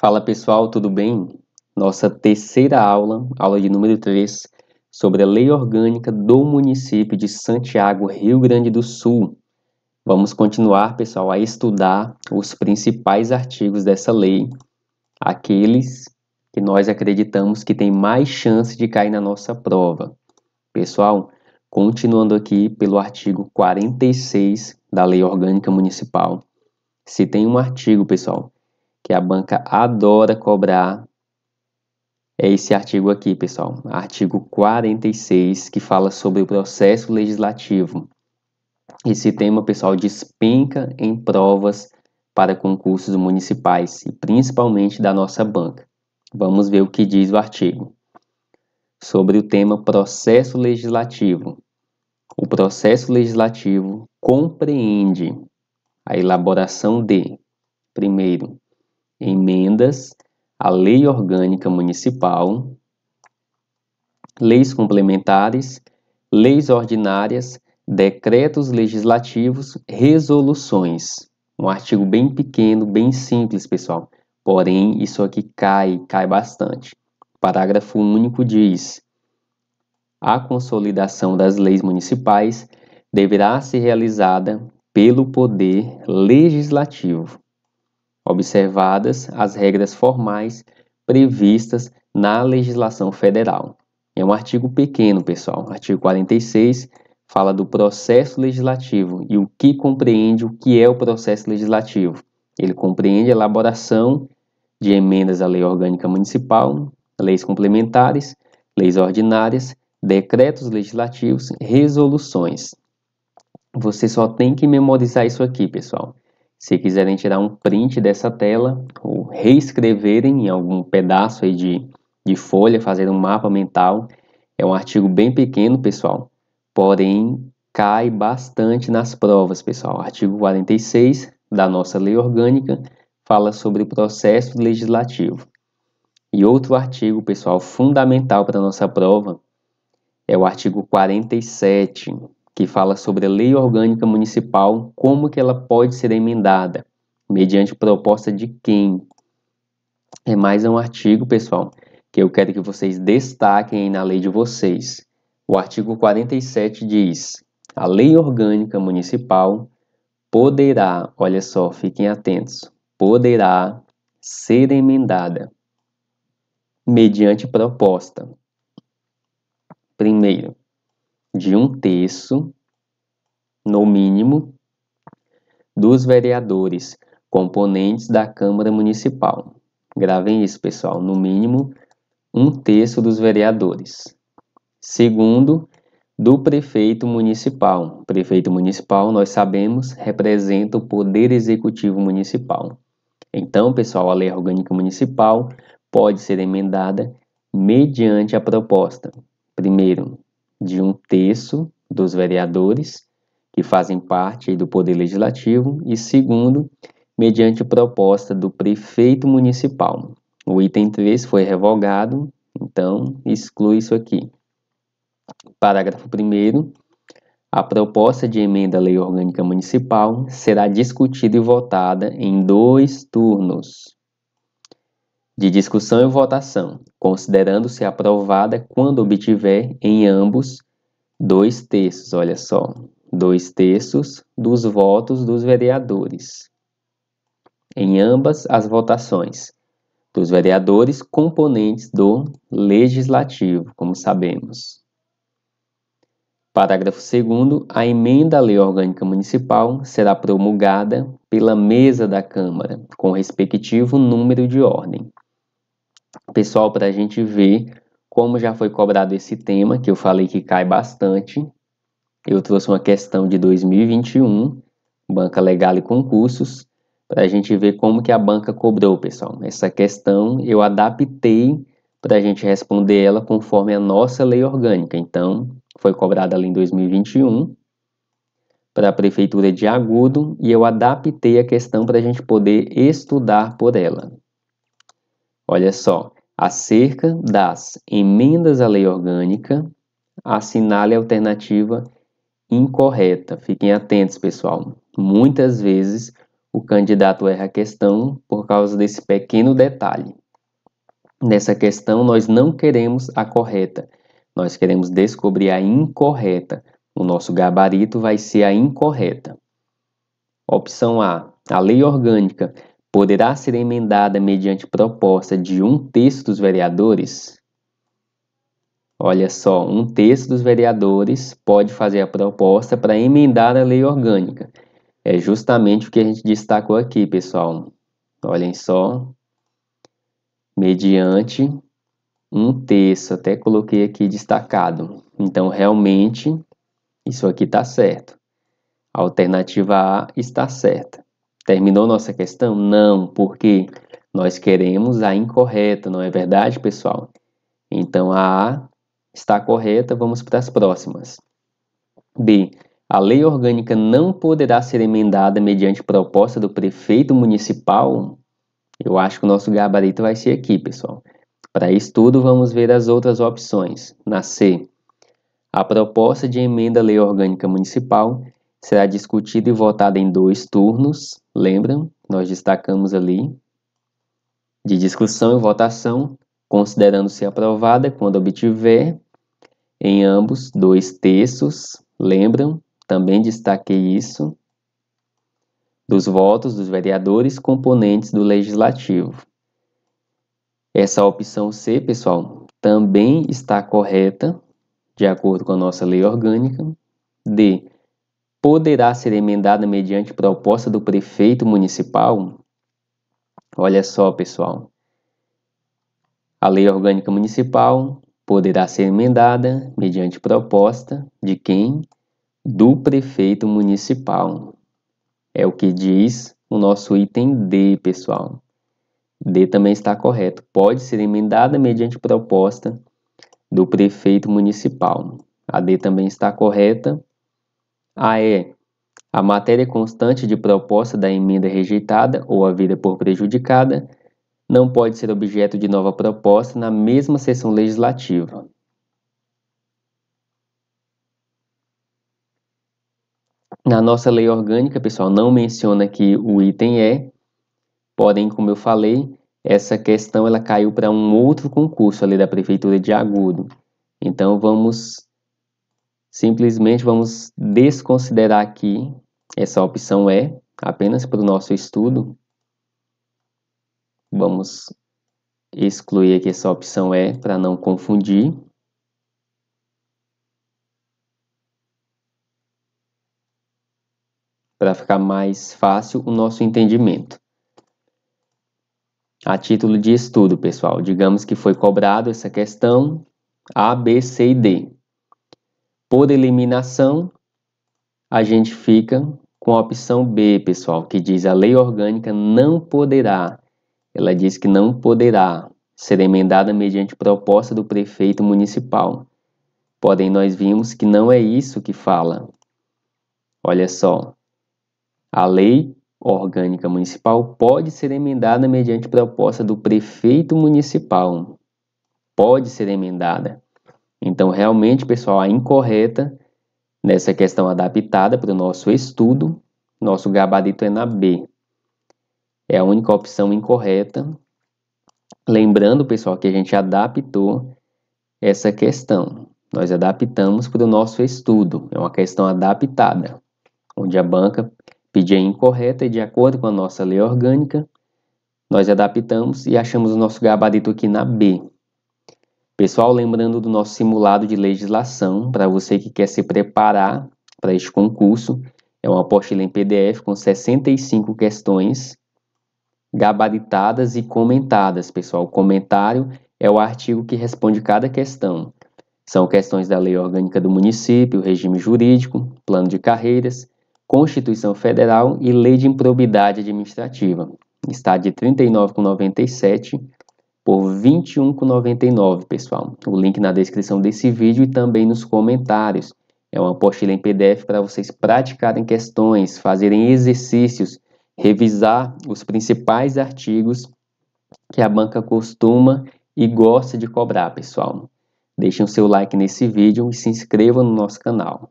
Fala pessoal, tudo bem? Nossa terceira aula, aula de número 3, sobre a Lei Orgânica do município de Santiago, Rio Grande do Sul. Vamos continuar, pessoal, a estudar os principais artigos dessa lei, aqueles que nós acreditamos que tem mais chance de cair na nossa prova. Pessoal, continuando aqui pelo artigo 46 da Lei Orgânica Municipal. Se tem um artigo, pessoal, que a banca adora cobrar é esse artigo aqui, pessoal, artigo 46, que fala sobre o processo legislativo. Esse tema, pessoal, despenca em provas para concursos municipais e principalmente da nossa banca. Vamos ver o que diz o artigo. Sobre o tema processo legislativo. O processo legislativo compreende a elaboração de, primeiro, emendas à Lei Orgânica Municipal, leis complementares, leis ordinárias, decretos legislativos, resoluções. Um artigo bem pequeno, bem simples, pessoal. Porém, isso aqui cai, cai bastante. O parágrafo único diz: a consolidação das leis municipais deverá ser realizada pelo Poder Legislativo, observadas as regras formais previstas na legislação federal. É um artigo pequeno, pessoal. Artigo 46 fala do processo legislativo e o que compreende o que é o processo legislativo. Ele compreende a elaboração de emendas à Lei Orgânica Municipal, leis complementares, leis ordinárias, decretos legislativos, resoluções. Você só tem que memorizar isso aqui, pessoal. Se quiserem tirar um print dessa tela ou reescreverem em algum pedaço aí de, de folha, fazer um mapa mental, é um artigo bem pequeno, pessoal, porém cai bastante nas provas, pessoal. artigo 46 da nossa lei orgânica fala sobre o processo legislativo. E outro artigo, pessoal, fundamental para a nossa prova é o artigo 47, que fala sobre a lei orgânica municipal, como que ela pode ser emendada, mediante proposta de quem. É mais um artigo, pessoal, que eu quero que vocês destaquem na lei de vocês. O artigo 47 diz: a lei orgânica municipal poderá, olha só, fiquem atentos, poderá ser emendada mediante proposta. Primeiro, de um terço, no mínimo, dos vereadores componentes da Câmara Municipal. Gravem isso, pessoal, no mínimo um terço dos vereadores. Segundo, do prefeito municipal. Prefeito municipal, nós sabemos, representa o poder executivo municipal. Então, pessoal, a lei orgânica municipal pode ser emendada mediante a proposta. Primeiro, de um terço dos vereadores que fazem parte do Poder Legislativo e, segundo, mediante proposta do prefeito municipal. O item 3 foi revogado, então exclui isso aqui. Parágrafo 1. A proposta de emenda à Lei Orgânica Municipal será discutida e votada em dois turnos de discussão e votação, considerando-se aprovada quando obtiver em ambos dois terços, olha só, dois terços dos votos dos vereadores. Em ambas as votações, dos vereadores componentes do Legislativo, como sabemos. Parágrafo 2. A emenda à Lei Orgânica Municipal será promulgada pela mesa da Câmara, com respectivo número de ordem, pessoal, para a gente ver como já foi cobrado esse tema, que eu falei que cai bastante, eu trouxe uma questão de 2021, Banca Legal e Concursos, para a gente ver como que a banca cobrou, pessoal. Essa questão eu adaptei para a gente responder ela conforme a nossa lei orgânica. Então, foi cobrada ali em 2021 para a Prefeitura de Agudo e eu adaptei a questão para a gente poder estudar por ela. Olha só, acerca das emendas à lei orgânica, assinale a alternativa incorreta. Fiquem atentos, pessoal. Muitas vezes o candidato erra a questão por causa desse pequeno detalhe. Nessa questão, nós não queremos a correta, nós queremos descobrir a incorreta. O nosso gabarito vai ser a incorreta. Opção A, a lei orgânica poderá ser emendada mediante proposta de um terço dos vereadores? Olha só, um terço dos vereadores pode fazer a proposta para emendar a lei orgânica. É justamente o que a gente destacou aqui, pessoal. Olhem só. Mediante um terço, até coloquei aqui destacado. Então, realmente, isso aqui está certo. A alternativa A está certa. Terminou nossa questão? Não, porque nós queremos a incorreta, não é verdade, pessoal? Então a A está correta, vamos para as próximas. B. A lei orgânica não poderá ser emendada mediante proposta do prefeito municipal? Eu acho que o nosso gabarito vai ser aqui, pessoal. Para isso tudo, vamos ver as outras opções. Na C, a proposta de emenda à lei orgânica municipal será discutido e votado em dois turnos, lembram? Nós destacamos ali. De discussão e votação, considerando-se aprovada quando obtiver em ambos dois terços, lembram? Também destaquei isso. Dos votos dos vereadores componentes do legislativo. Essa opção C, pessoal, também está correta, de acordo com a nossa lei orgânica. D poderá ser emendada mediante proposta do prefeito municipal. Olha só, pessoal. A lei orgânica municipal poderá ser emendada mediante proposta de quem? Do prefeito municipal. É o que diz o nosso item D, pessoal. D também está correto. Pode ser emendada mediante proposta do prefeito municipal. A D também está correta AE. Ah, é. A matéria constante de proposta da emenda rejeitada ou vida por prejudicada não pode ser objeto de nova proposta na mesma sessão legislativa. Na nossa lei orgânica, pessoal, não menciona aqui o item E, porém, como eu falei, essa questão ela caiu para um outro concurso ali da Prefeitura de Agudo. Então, vamos Simplesmente vamos desconsiderar aqui essa opção E, é apenas para o nosso estudo. Vamos excluir aqui essa opção E é para não confundir. Para ficar mais fácil o nosso entendimento. A título de estudo, pessoal, digamos que foi cobrado essa questão A, B, C e D. Por eliminação, a gente fica com a opção B, pessoal, que diz a lei orgânica não poderá, ela diz que não poderá ser emendada mediante proposta do prefeito municipal. Porém, nós vimos que não é isso que fala. Olha só, a lei orgânica municipal pode ser emendada mediante proposta do prefeito municipal. Pode ser emendada. Então, realmente, pessoal, a incorreta nessa questão adaptada para o nosso estudo, nosso gabarito é na B. É a única opção incorreta. Lembrando, pessoal, que a gente adaptou essa questão. Nós adaptamos para o nosso estudo. É uma questão adaptada, onde a banca pedia incorreta e, de acordo com a nossa lei orgânica, nós adaptamos e achamos o nosso gabarito aqui na B. Pessoal, lembrando do nosso simulado de legislação, para você que quer se preparar para este concurso, é uma apostila em PDF com 65 questões gabaritadas e comentadas, pessoal. O comentário é o artigo que responde cada questão. São questões da lei orgânica do município, regime jurídico, plano de carreiras, Constituição Federal e Lei de Improbidade Administrativa. Está de R$ 39,97 por R$ 21,99, pessoal. O link na descrição desse vídeo e também nos comentários. É uma apostila em PDF para vocês praticarem questões, fazerem exercícios, revisar os principais artigos que a banca costuma e gosta de cobrar, pessoal. Deixem o seu like nesse vídeo e se inscrevam no nosso canal.